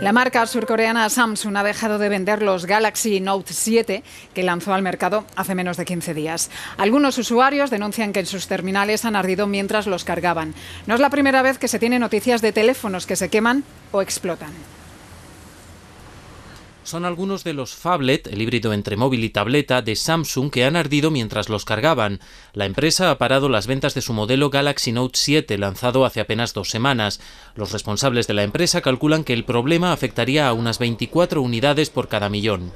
La marca surcoreana Samsung ha dejado de vender los Galaxy Note 7 que lanzó al mercado hace menos de 15 días. Algunos usuarios denuncian que en sus terminales han ardido mientras los cargaban. No es la primera vez que se tiene noticias de teléfonos que se queman o explotan. Son algunos de los phablet, el híbrido entre móvil y tableta de Samsung que han ardido mientras los cargaban. La empresa ha parado las ventas de su modelo Galaxy Note 7, lanzado hace apenas dos semanas. Los responsables de la empresa calculan que el problema afectaría a unas 24 unidades por cada millón.